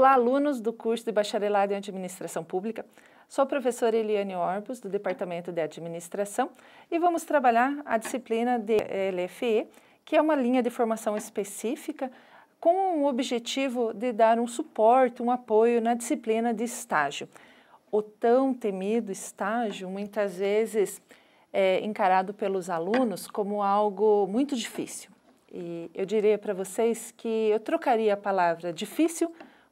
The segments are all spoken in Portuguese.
Olá, alunos do curso de Bacharelado em Administração Pública. Sou a professora Eliane Orbos, do Departamento de Administração, e vamos trabalhar a disciplina de eh, LFE, que é uma linha de formação específica com o objetivo de dar um suporte, um apoio na disciplina de estágio. O tão temido estágio, muitas vezes é encarado pelos alunos como algo muito difícil. E eu diria para vocês que eu trocaria a palavra difícil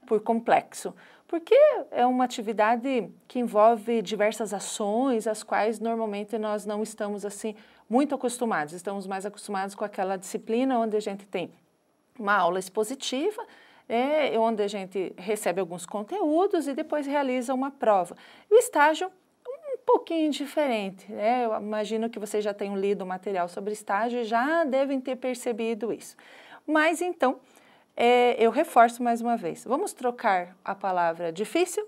por complexo? Porque é uma atividade que envolve diversas ações, as quais normalmente nós não estamos assim muito acostumados. Estamos mais acostumados com aquela disciplina onde a gente tem uma aula expositiva, é, onde a gente recebe alguns conteúdos e depois realiza uma prova. o estágio um pouquinho diferente, né? Eu imagino que vocês já tenham lido o material sobre estágio e já devem ter percebido isso. Mas então, é, eu reforço mais uma vez. Vamos trocar a palavra difícil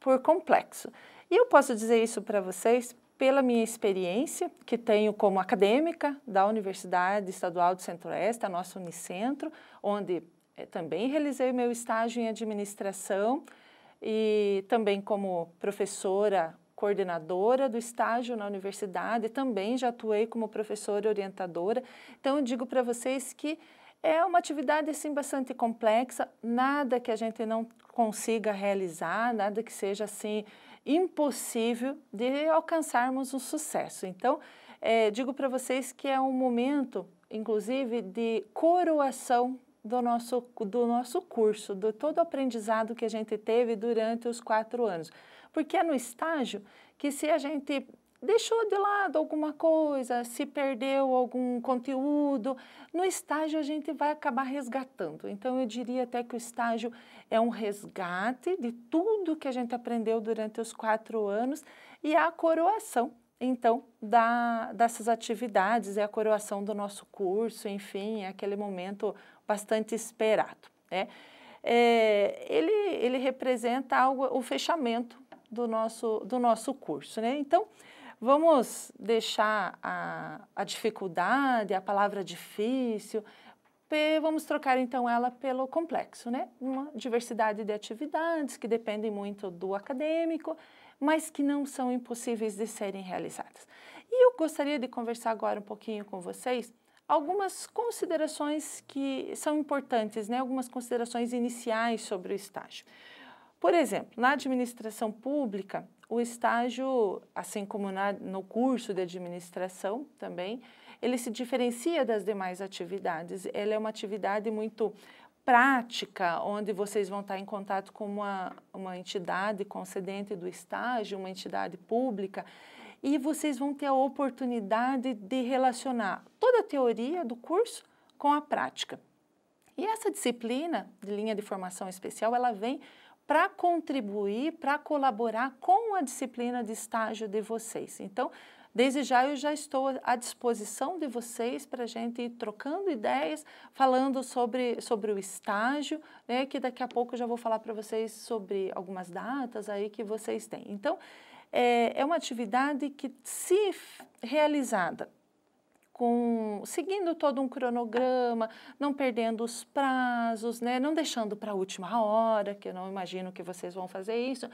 por complexo. E eu posso dizer isso para vocês pela minha experiência, que tenho como acadêmica da Universidade Estadual do Centro-Oeste, a nossa Unicentro, onde eh, também realizei meu estágio em administração e também como professora coordenadora do estágio na universidade, também já atuei como professora orientadora. Então, eu digo para vocês que é uma atividade assim bastante complexa, nada que a gente não consiga realizar, nada que seja assim impossível de alcançarmos um sucesso. Então, é, digo para vocês que é um momento, inclusive, de coroação do nosso, do nosso curso, de todo o aprendizado que a gente teve durante os quatro anos. Porque é no estágio que se a gente deixou de lado alguma coisa, se perdeu algum conteúdo. No estágio, a gente vai acabar resgatando. Então, eu diria até que o estágio é um resgate de tudo que a gente aprendeu durante os quatro anos e a coroação então, da, dessas atividades, é a coroação do nosso curso, enfim, é aquele momento bastante esperado. Né? É, ele, ele representa algo, o fechamento do nosso, do nosso curso. Né? Então, Vamos deixar a, a dificuldade, a palavra difícil, vamos trocar então ela pelo complexo, né? Uma diversidade de atividades que dependem muito do acadêmico, mas que não são impossíveis de serem realizadas. E eu gostaria de conversar agora um pouquinho com vocês algumas considerações que são importantes, né? Algumas considerações iniciais sobre o estágio. Por exemplo, na administração pública, o estágio, assim como na, no curso de administração também, ele se diferencia das demais atividades. Ela é uma atividade muito prática, onde vocês vão estar em contato com uma, uma entidade concedente do estágio, uma entidade pública, e vocês vão ter a oportunidade de relacionar toda a teoria do curso com a prática. E essa disciplina de linha de formação especial, ela vem para contribuir, para colaborar com a disciplina de estágio de vocês. Então, desde já eu já estou à disposição de vocês para a gente ir trocando ideias, falando sobre, sobre o estágio, né, que daqui a pouco eu já vou falar para vocês sobre algumas datas aí que vocês têm. Então, é, é uma atividade que, se realizada com seguindo todo um cronograma, não perdendo os prazos, né? não deixando para a última hora, que eu não imagino que vocês vão fazer isso,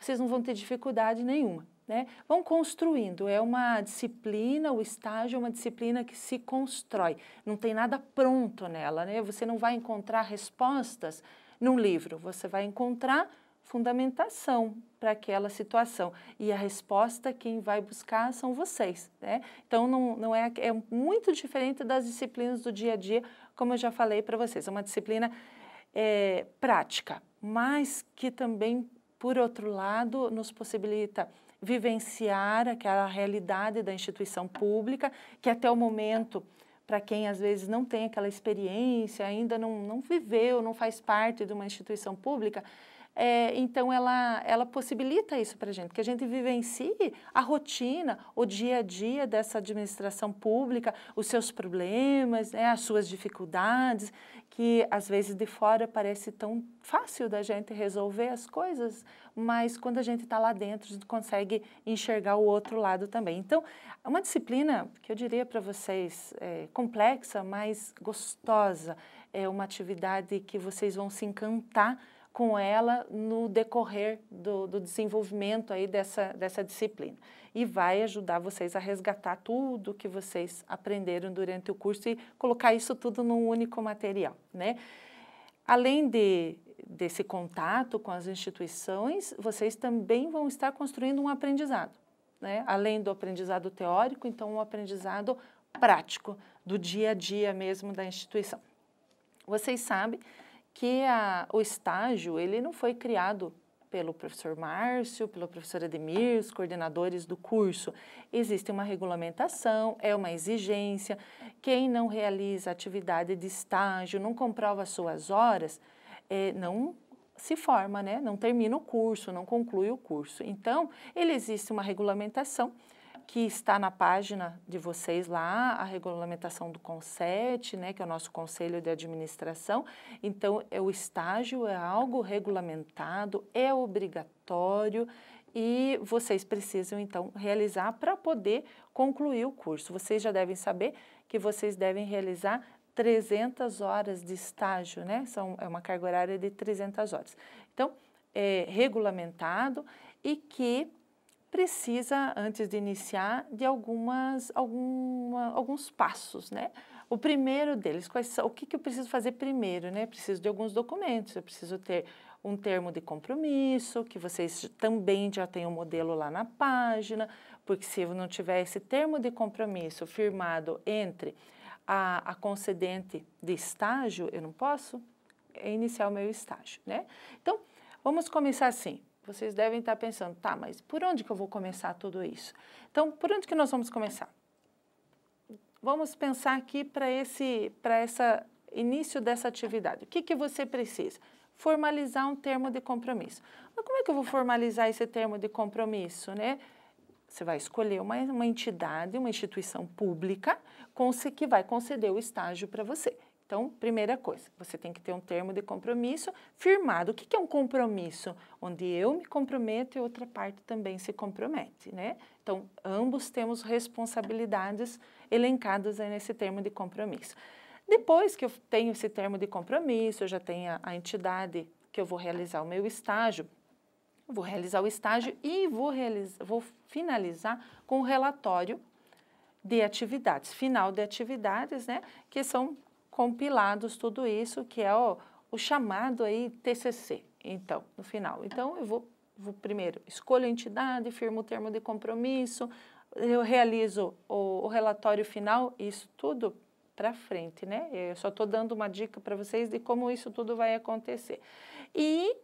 vocês não vão ter dificuldade nenhuma. Né? Vão construindo, é uma disciplina, o estágio é uma disciplina que se constrói, não tem nada pronto nela, né? Você não vai encontrar respostas num livro, você vai encontrar fundamentação para aquela situação. E a resposta quem vai buscar são vocês, né? Então não, não é, é muito diferente das disciplinas do dia a dia, como eu já falei para vocês. É uma disciplina é, prática, mas que também, por outro lado, nos possibilita vivenciar aquela realidade da instituição pública, que até o momento para quem às vezes não tem aquela experiência, ainda não, não viveu, não faz parte de uma instituição pública, é, então, ela, ela possibilita isso para a gente, que a gente vivencie a rotina, o dia a dia dessa administração pública, os seus problemas, né, as suas dificuldades, que às vezes de fora parece tão fácil da gente resolver as coisas, mas quando a gente está lá dentro, a gente consegue enxergar o outro lado também. Então, é uma disciplina que eu diria para vocês é, complexa, mas gostosa. É uma atividade que vocês vão se encantar com ela no decorrer do, do, desenvolvimento aí dessa, dessa disciplina. E vai ajudar vocês a resgatar tudo que vocês aprenderam durante o curso e colocar isso tudo num único material, né? Além de, desse contato com as instituições, vocês também vão estar construindo um aprendizado, né? Além do aprendizado teórico, então um aprendizado prático, do dia a dia mesmo da instituição. Vocês sabem que a, o estágio ele não foi criado pelo professor Márcio, pelo professor Ademir, os coordenadores do curso. Existe uma regulamentação, é uma exigência. Quem não realiza atividade de estágio, não comprova suas horas, é, não se forma, né? não termina o curso, não conclui o curso. Então, ele existe uma regulamentação que está na página de vocês lá, a regulamentação do CONSET, né, que é o nosso Conselho de Administração. Então, é o estágio é algo regulamentado, é obrigatório e vocês precisam, então, realizar para poder concluir o curso. Vocês já devem saber que vocês devem realizar 300 horas de estágio, né? São, é uma carga horária de 300 horas. Então, é regulamentado e que precisa, antes de iniciar, de algumas, alguma, alguns passos, né? O primeiro deles, quais são, o que, que eu preciso fazer primeiro, né? Preciso de alguns documentos, eu preciso ter um termo de compromisso, que vocês também já têm o um modelo lá na página, porque se eu não tiver esse termo de compromisso firmado entre a, a concedente de estágio, eu não posso iniciar o meu estágio, né? Então, vamos começar assim. Vocês devem estar pensando, tá, mas por onde que eu vou começar tudo isso? Então, por onde que nós vamos começar? Vamos pensar aqui para esse para essa início dessa atividade. O que que você precisa? Formalizar um termo de compromisso. Mas como é que eu vou formalizar esse termo de compromisso, né? Você vai escolher uma, uma entidade, uma instituição pública que vai conceder o estágio para você. Então, primeira coisa, você tem que ter um termo de compromisso firmado. O que, é um compromisso? Onde eu me comprometo e outra parte também se compromete, né? Então, ambos temos responsabilidades elencadas aí nesse termo de compromisso. Depois que eu tenho esse termo de compromisso, eu já tenho a, a entidade que eu vou realizar o meu estágio, vou realizar o estágio e vou, realizar, vou finalizar com o relatório de atividades, final de atividades, né, que são compilados tudo isso, que é o, o chamado aí TCC, então, no final. Então, eu vou, vou primeiro, escolho a entidade, firmo o termo de compromisso, eu realizo o, o relatório final, isso tudo para frente, né? Eu só estou dando uma dica para vocês de como isso tudo vai acontecer. E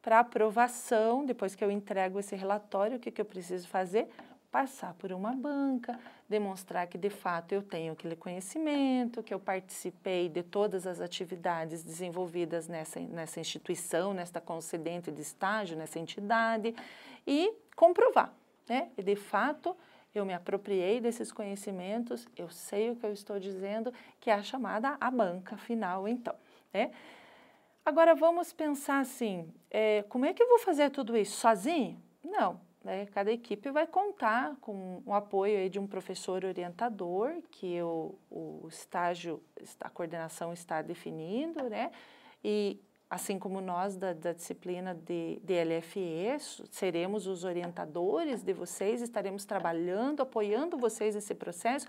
para aprovação, depois que eu entrego esse relatório, o que, que eu preciso fazer? passar por uma banca, demonstrar que de fato eu tenho aquele conhecimento, que eu participei de todas as atividades desenvolvidas nessa, nessa instituição, nesta concedente de estágio, nessa entidade, e comprovar, né? E de fato eu me apropriei desses conhecimentos, eu sei o que eu estou dizendo, que é a chamada a banca final, então, né? Agora vamos pensar assim, é, como é que eu vou fazer tudo isso sozinho? Não, né? Cada equipe vai contar com o apoio de um professor orientador, que o, o estágio, a coordenação está definindo, né? E assim como nós da, da disciplina de, de LFE, seremos os orientadores de vocês, estaremos trabalhando, apoiando vocês nesse processo,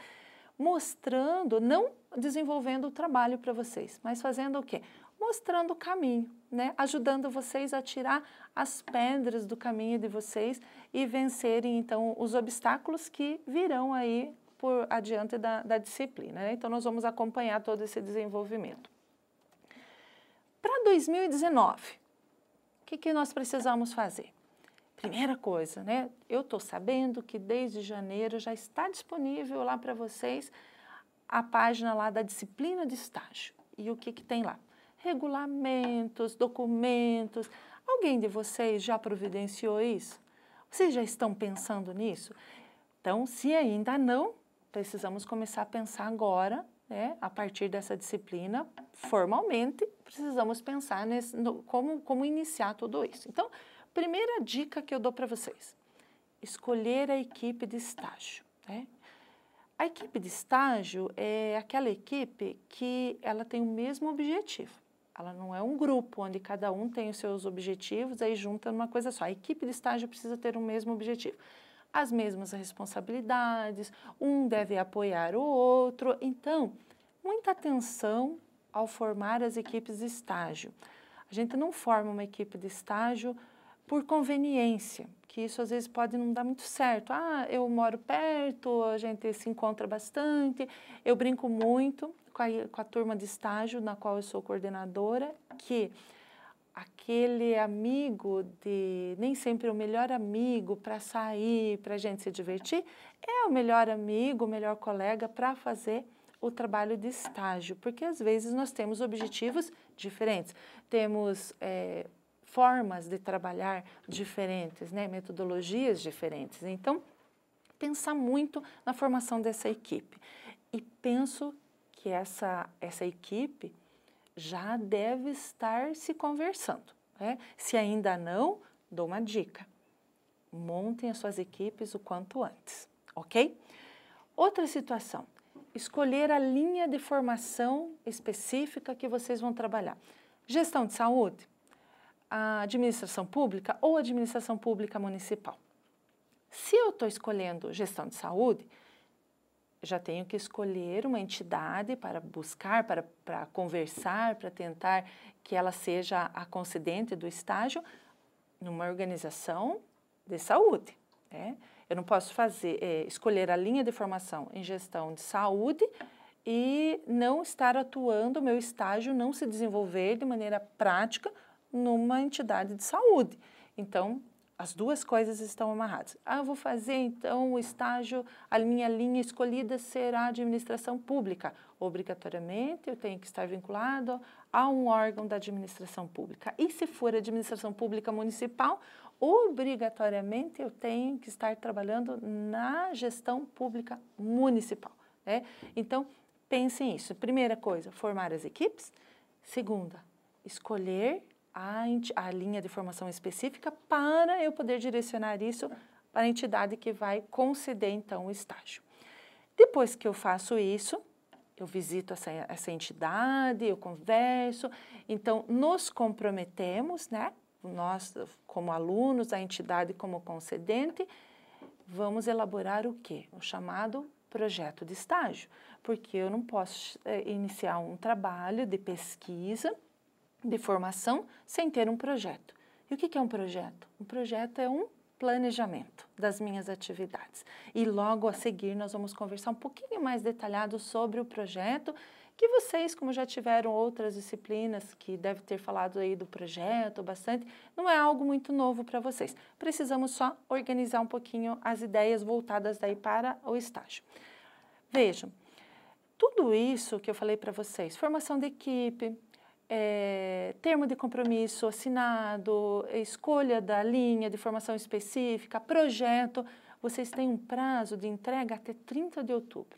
mostrando, não desenvolvendo o trabalho para vocês, mas fazendo o quê? mostrando o caminho, né? ajudando vocês a tirar as pedras do caminho de vocês e vencerem então os obstáculos que virão aí por adiante da, da disciplina. Né? Então nós vamos acompanhar todo esse desenvolvimento. Para 2019, o que, que nós precisamos fazer? Primeira coisa, né? Eu estou sabendo que desde janeiro já está disponível lá para vocês a página lá da disciplina de estágio. E o que, que tem lá? regulamentos, documentos. Alguém de vocês já providenciou isso? Vocês já estão pensando nisso? Então, se ainda não, precisamos começar a pensar agora, né, a partir dessa disciplina, formalmente, precisamos pensar nesse, no, como, como iniciar tudo isso. Então, primeira dica que eu dou para vocês: escolher a equipe de estágio. Né? A equipe de estágio é aquela equipe que ela tem o mesmo objetivo. Ela não é um grupo onde cada um tem os seus objetivos, aí junta numa coisa só. A equipe de estágio precisa ter o mesmo objetivo. As mesmas responsabilidades, um deve apoiar o outro. Então, muita atenção ao formar as equipes de estágio. A gente não forma uma equipe de estágio por conveniência, que isso às vezes pode não dar muito certo. Ah, eu moro perto, a gente se encontra bastante, eu brinco muito com a, com a turma de estágio na qual eu sou coordenadora, que aquele amigo de nem sempre o melhor amigo para sair, para a gente se divertir, é o melhor amigo, o melhor colega para fazer o trabalho de estágio, porque às vezes nós temos objetivos diferentes, temos é, formas de trabalhar diferentes, né, metodologias diferentes. Então, pensar muito na formação dessa equipe. E penso que essa, essa equipe já deve estar se conversando. Né? Se ainda não, dou uma dica. Montem as suas equipes o quanto antes, ok? Outra situação, escolher a linha de formação específica que vocês vão trabalhar. Gestão de saúde, administração pública ou administração pública municipal. Se eu estou escolhendo gestão de saúde, já tenho que escolher uma entidade para buscar, para, para conversar, para tentar que ela seja a concedente do estágio numa organização de saúde. Né? Eu não posso fazer, é, escolher a linha de formação em gestão de saúde e não estar atuando, meu estágio não se desenvolver de maneira prática numa entidade de saúde. Então, as duas coisas estão amarradas. Ah, vou fazer então o estágio, a minha linha escolhida será a administração pública. Obrigatoriamente eu tenho que estar vinculado a um órgão da administração pública. E se for administração pública municipal, obrigatoriamente eu tenho que estar trabalhando na gestão pública municipal. Né? Então, pensem isso. Primeira coisa, formar as equipes. Segunda, escolher a, a linha de formação específica para eu poder direcionar isso para a entidade que vai conceder então o estágio. Depois que eu faço isso, eu visito essa, essa entidade, eu converso, então nos comprometemos, né? Nós, como alunos, a entidade como concedente, vamos elaborar o quê? O chamado projeto de estágio, porque eu não posso eh, iniciar um trabalho de pesquisa de formação sem ter um projeto. E o que é um projeto? Um projeto é um planejamento das minhas atividades. E logo a seguir nós vamos conversar um pouquinho mais detalhado sobre o projeto, que vocês, como já tiveram outras disciplinas que deve ter falado aí do projeto bastante, não é algo muito novo para vocês. Precisamos só organizar um pouquinho as ideias voltadas daí para o estágio. Vejam, tudo isso que eu falei para vocês, formação de equipe, é, termo de compromisso assinado, escolha da linha de formação específica, projeto. Vocês têm um prazo de entrega até 30 de outubro.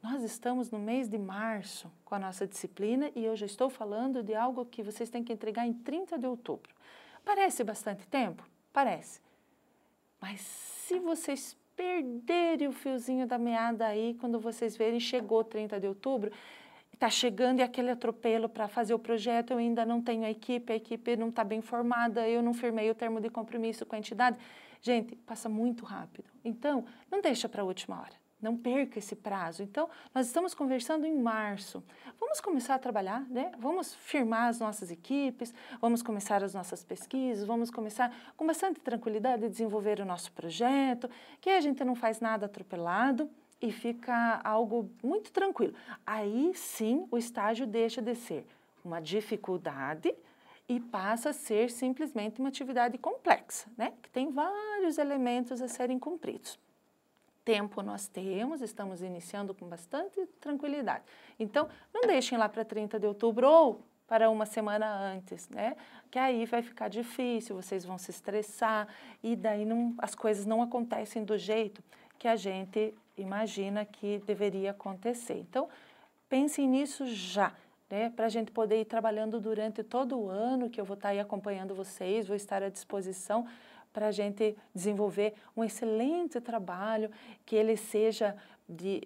Nós estamos no mês de março com a nossa disciplina e eu já estou falando de algo que vocês têm que entregar em 30 de outubro. Parece bastante tempo? Parece. Mas se vocês perderem o fiozinho da meada aí, quando vocês verem, chegou 30 de outubro, está chegando e aquele atropelo para fazer o projeto, eu ainda não tenho a equipe, a equipe não está bem formada, eu não firmei o termo de compromisso com a entidade. Gente, passa muito rápido. Então, não deixa para a última hora. Não perca esse prazo. Então, nós estamos conversando em março. Vamos começar a trabalhar, né? Vamos firmar as nossas equipes, vamos começar as nossas pesquisas, vamos começar com bastante tranquilidade a desenvolver o nosso projeto, que a gente não faz nada atropelado e fica algo muito tranquilo. Aí sim o estágio deixa de ser uma dificuldade e passa a ser simplesmente uma atividade complexa, né? Que tem vários elementos a serem cumpridos. Tempo nós temos, estamos iniciando com bastante tranquilidade. Então, não deixem lá para 30 de outubro ou para uma semana antes, né? Que aí vai ficar difícil, vocês vão se estressar e daí não, as coisas não acontecem do jeito que a gente imagina que deveria acontecer. Então, pensem nisso já. Né, para a gente poder ir trabalhando durante todo o ano, que eu vou estar tá aí acompanhando vocês, vou estar à disposição para a gente desenvolver um excelente trabalho, que ele seja de,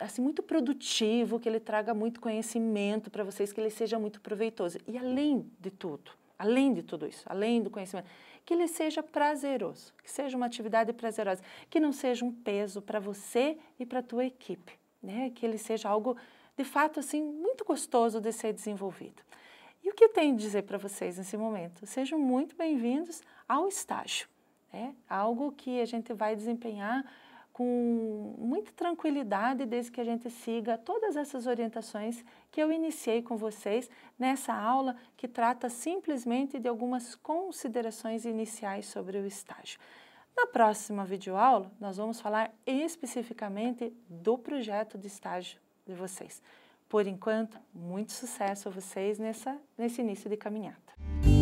assim muito produtivo, que ele traga muito conhecimento para vocês, que ele seja muito proveitoso. E além de tudo, além de tudo isso, além do conhecimento, que ele seja prazeroso, que seja uma atividade prazerosa, que não seja um peso para você e para a tua equipe, né? que ele seja algo de fato assim muito gostoso de ser desenvolvido. E o que eu tenho a dizer para vocês nesse momento? Sejam muito bem-vindos ao estágio, né? algo que a gente vai desempenhar com muita tranquilidade, desde que a gente siga todas essas orientações que eu iniciei com vocês nessa aula que trata simplesmente de algumas considerações iniciais sobre o estágio. Na próxima videoaula, nós vamos falar especificamente do projeto de estágio de vocês. Por enquanto, muito sucesso a vocês nessa, nesse início de caminhada.